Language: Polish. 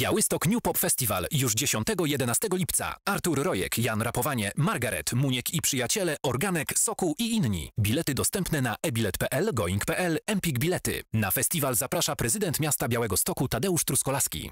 Białystok New Pop Festival już 10-11 lipca. Artur Rojek, Jan Rapowanie, Margaret, Muniek i Przyjaciele, Organek, Soku i inni. Bilety dostępne na ebilet.pl, going.pl, Empik Bilety. Na festiwal zaprasza prezydent miasta Białego Stoku Tadeusz Truskolaski.